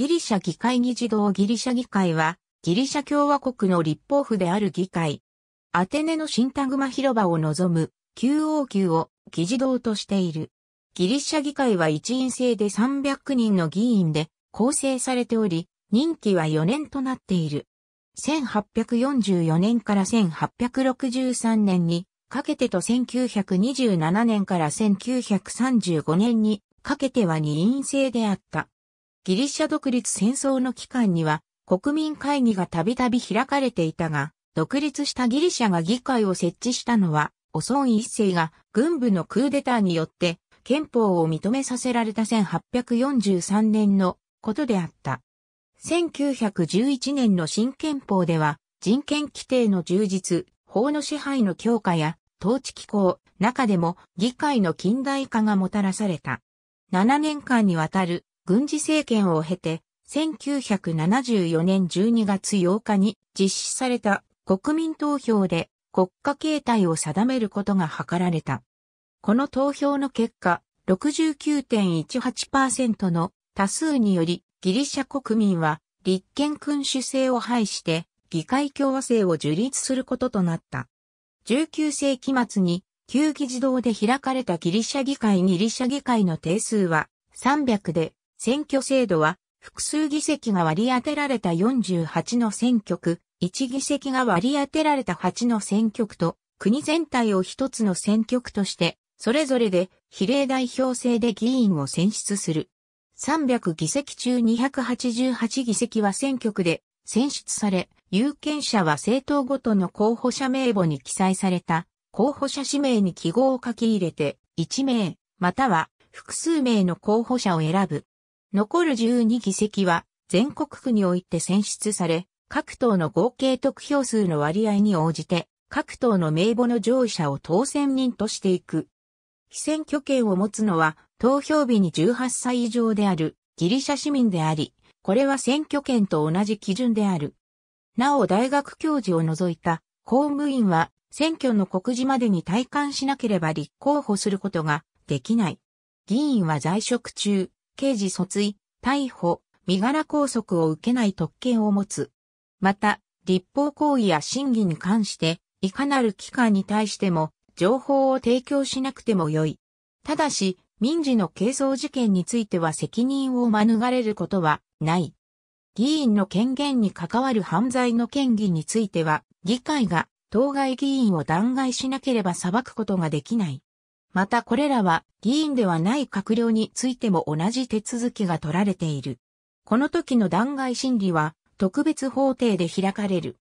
ギリシャ議会議事堂ギリシャ議会は、ギリシャ共和国の立法府である議会。アテネの新タグマ広場を望む、旧王宮を議事堂としている。ギリシャ議会は一員制で300人の議員で構成されており、任期は4年となっている。1844年から1863年にかけてと1927年から1935年にかけては二員制であった。ギリシャ独立戦争の期間には国民会議がたびたび開かれていたが、独立したギリシャが議会を設置したのは、オソン一世が軍部のクーデターによって憲法を認めさせられた1843年のことであった。1911年の新憲法では人権規定の充実、法の支配の強化や統治機構、中でも議会の近代化がもたらされた。7年間にわたる軍事政権を経て、1974年12月8日に実施された国民投票で国家形態を定めることが図られた。この投票の結果、69.18%の多数によりギリシャ国民は立憲君主制を廃して議会共和制を樹立することとなった。19世紀末に旧議事堂で開かれたギリシャ議会ギリシャ議会の定数は300で選挙制度は、複数議席が割り当てられた48の選挙区、1議席が割り当てられた8の選挙区と、国全体を一つの選挙区として、それぞれで比例代表制で議員を選出する。300議席中288議席は選挙区で選出され、有権者は政党ごとの候補者名簿に記載された候補者氏名に記号を書き入れて1名、または複数名の候補者を選ぶ。残る12議席は全国区において選出され、各党の合計得票数の割合に応じて、各党の名簿の上位者を当選人としていく。非選挙権を持つのは、投票日に18歳以上であるギリシャ市民であり、これは選挙権と同じ基準である。なお大学教授を除いた公務員は選挙の告示までに退官しなければ立候補することができない。議員は在職中、刑事訴追、逮捕、身柄拘束を受けない特権を持つ。また、立法行為や審議に関して、いかなる機関に対しても、情報を提供しなくてもよい。ただし、民事の係争事件については責任を免れることはない。議員の権限に関わる犯罪の権疑については、議会が当該議員を弾劾しなければ裁くことができない。またこれらは議員ではない閣僚についても同じ手続きが取られている。この時の弾劾審理は特別法廷で開かれる。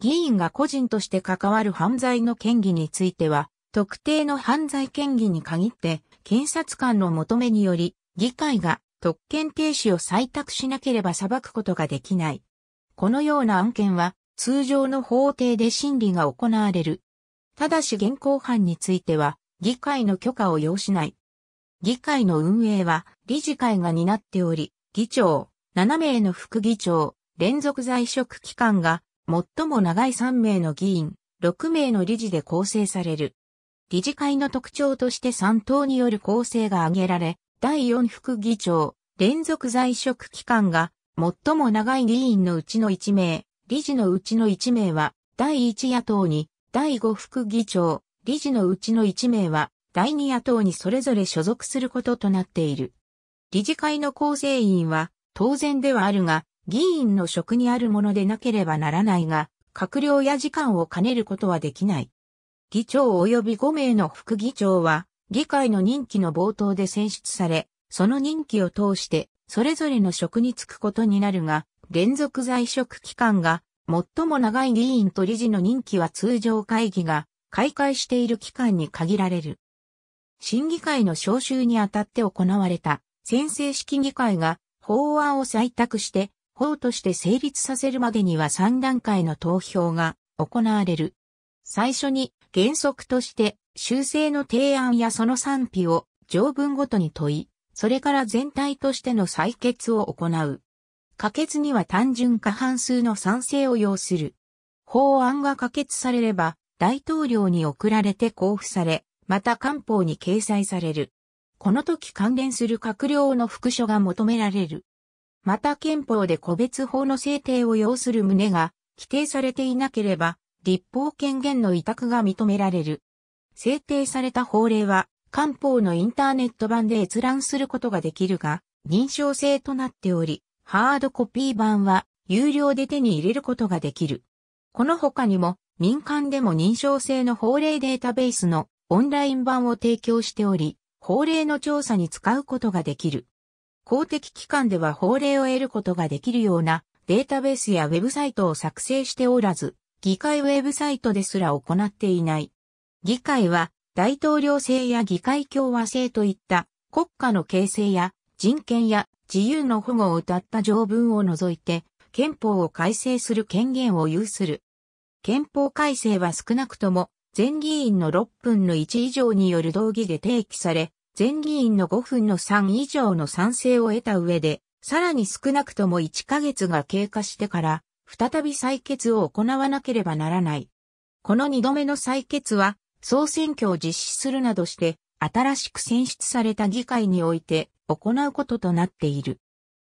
議員が個人として関わる犯罪の嫌疑については、特定の犯罪嫌疑に限って、検察官の求めにより、議会が特権停止を採択しなければ裁くことができない。このような案件は、通常の法廷で審理が行われる。ただし現行犯については、議会の許可を要しない。議会の運営は理事会が担っており、議長、7名の副議長、連続在職期間が最も長い3名の議員、6名の理事で構成される。理事会の特徴として3党による構成が挙げられ、第4副議長、連続在職期間が最も長い議員のうちの1名、理事のうちの1名は、第1野党に、第5副議長、理事のうちの1名は、第2野党にそれぞれ所属することとなっている。理事会の構成員は、当然ではあるが、議員の職にあるものでなければならないが、閣僚や時間を兼ねることはできない。議長及び5名の副議長は、議会の任期の冒頭で選出され、その任期を通して、それぞれの職に就くことになるが、連続在職期間が、最も長い議員と理事の任期は通常会議が開会している期間に限られる。審議会の召集にあたって行われた宣誓式議会が法案を採択して法として成立させるまでには3段階の投票が行われる。最初に原則として修正の提案やその賛否を条文ごとに問い、それから全体としての採決を行う。可決には単純過半数の賛成を要する。法案が可決されれば、大統領に送られて交付され、また官報に掲載される。この時関連する閣僚の副書が求められる。また憲法で個別法の制定を要する旨が規定されていなければ、立法権限の委託が認められる。制定された法令は、官報のインターネット版で閲覧することができるが、認証制となっており、ハードコピー版は有料で手に入れることができる。この他にも民間でも認証制の法令データベースのオンライン版を提供しており、法令の調査に使うことができる。公的機関では法令を得ることができるようなデータベースやウェブサイトを作成しておらず、議会ウェブサイトですら行っていない。議会は大統領制や議会共和制といった国家の形成や人権や自由の保護を謳った条文を除いて憲法を改正する権限を有する。憲法改正は少なくとも、全議員の6分の1以上による動議で提起され、全議員の5分の3以上の賛成を得た上で、さらに少なくとも1ヶ月が経過してから、再び採決を行わなければならない。この2度目の採決は、総選挙を実施するなどして、新しく選出された議会において行うこととなっている。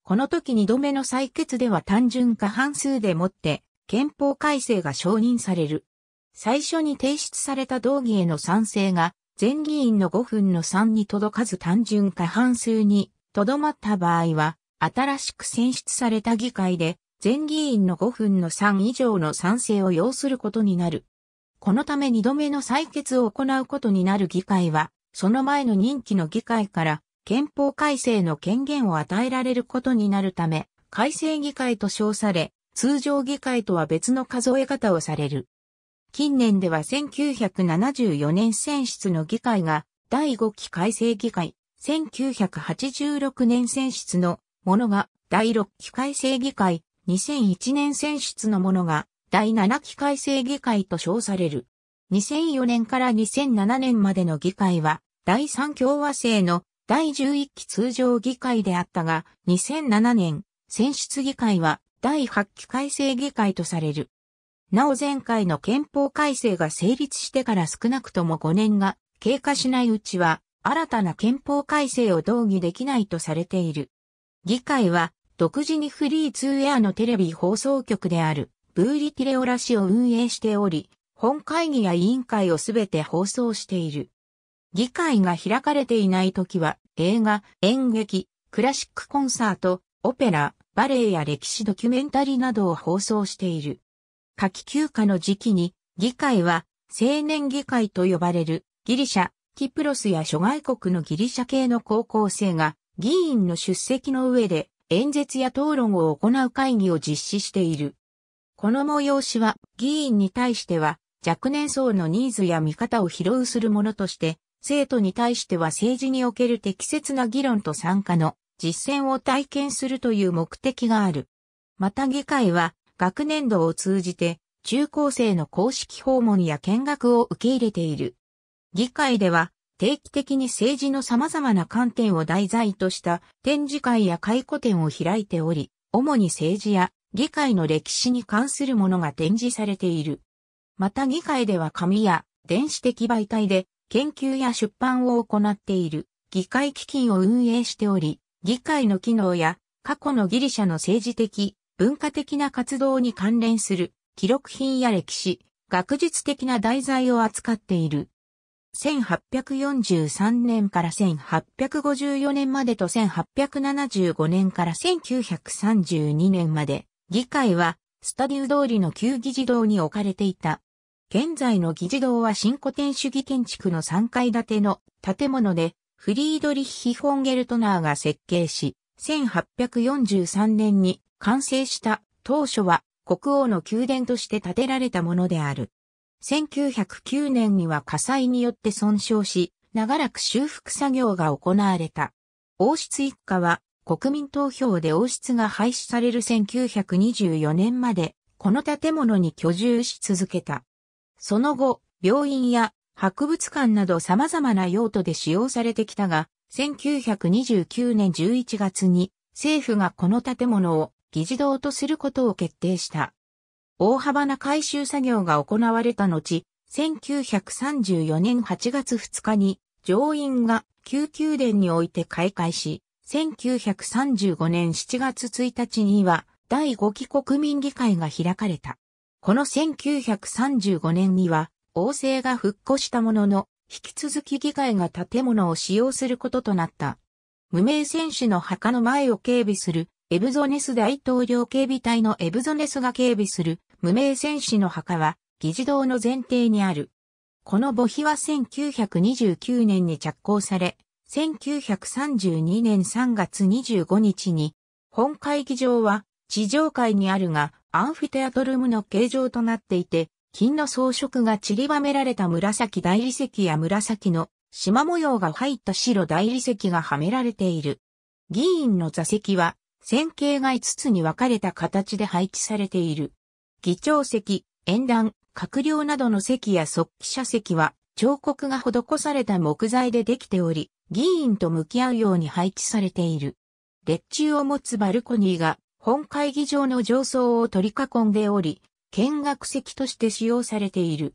この時二度目の採決では単純過半数でもって憲法改正が承認される。最初に提出された動議への賛成が全議員の5分の3に届かず単純過半数にとどまった場合は新しく選出された議会で全議員の5分の3以上の賛成を要することになる。このため二度目の採決を行うことになる議会は、その前の任期の議会から憲法改正の権限を与えられることになるため、改正議会と称され、通常議会とは別の数え方をされる。近年では1974年選出の議会が第5期改正議会、1986年選出のものが第6期改正議会、2001年選出のものが第7期改正議会と称される。2004年から2007年までの議会は第3共和制の第11期通常議会であったが、2007年、選出議会は第8期改正議会とされる。なお前回の憲法改正が成立してから少なくとも5年が経過しないうちは、新たな憲法改正を同議できないとされている。議会は、独自にフリーツーエアのテレビ放送局である、ブーリティレオラ氏を運営しており、本会議や委員会をすべて放送している。議会が開かれていない時は、映画、演劇、クラシックコンサート、オペラ、バレエや歴史ドキュメンタリーなどを放送している。夏季休暇の時期に、議会は青年議会と呼ばれるギリシャ、キプロスや諸外国のギリシャ系の高校生が議員の出席の上で演説や討論を行う会議を実施している。この催しは議員に対しては若年層のニーズや見方を披露するものとして生徒に対しては政治における適切な議論と参加の実践を体験するという目的がある。また議会は学年度を通じて中高生の公式訪問や見学を受け入れている。議会では定期的に政治の様々な観点を題材とした展示会や回顧展を開いており、主に政治や議会の歴史に関するものが展示されている。また議会では紙や電子的媒体で研究や出版を行っている議会基金を運営しており、議会の機能や過去のギリシャの政治的、文化的な活動に関連する記録品や歴史、学術的な題材を扱っている。1843年から1854年までと1875年から1932年まで、議会はスタディウ通りの旧議児童に置かれていた。現在の議事堂は新古典主義建築の3階建ての建物で、フリードリッヒ・フォンゲルトナーが設計し、1843年に完成した当初は国王の宮殿として建てられたものである。1909年には火災によって損傷し、長らく修復作業が行われた。王室一家は国民投票で王室が廃止される1924年までこの建物に居住し続けた。その後、病院や博物館など様々な用途で使用されてきたが、1929年11月に政府がこの建物を議事堂とすることを決定した。大幅な改修作業が行われた後、1934年8月2日に上院が救急殿において開会し、1935年7月1日には第5期国民議会が開かれた。この1935年には、王政が復古したものの、引き続き議会が建物を使用することとなった。無名戦士の墓の前を警備する、エブゾネス大統領警備隊のエブゾネスが警備する、無名戦士の墓は、議事堂の前提にある。この墓碑は1929年に着工され、1932年3月25日に、本会議場は地上階にあるが、アンフィテアトルムの形状となっていて、金の装飾が散りばめられた紫大理石や紫の縞模様が入った白大理石がはめられている。議員の座席は線形が5つに分かれた形で配置されている。議長席、演壇、閣僚などの席や側記者席は彫刻が施された木材でできており、議員と向き合うように配置されている。列柱を持つバルコニーが本会議場の上層を取り囲んでおり、見学席として使用されている。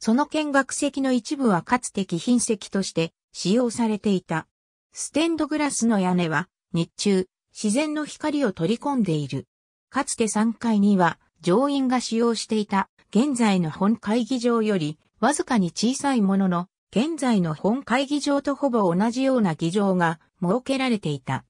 その見学席の一部はかつて貴賓席として使用されていた。ステンドグラスの屋根は日中、自然の光を取り込んでいる。かつて3階には乗員が使用していた現在の本会議場よりわずかに小さいものの現在の本会議場とほぼ同じような議場が設けられていた。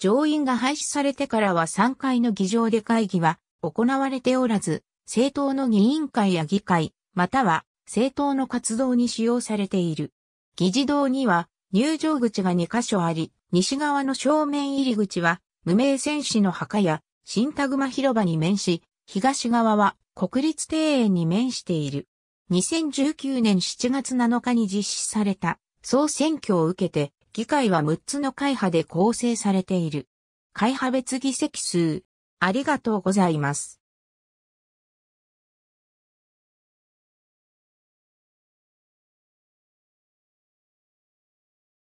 上院が廃止されてからは3回の議場で会議は行われておらず、政党の議員会や議会、または政党の活動に使用されている。議事堂には入場口が2カ所あり、西側の正面入り口は無名戦士の墓や新田熊広場に面し、東側は国立庭園に面している。2019年7月7日に実施された総選挙を受けて議会は6つの会派で構成されている。会派別議席数。ありがとうございます。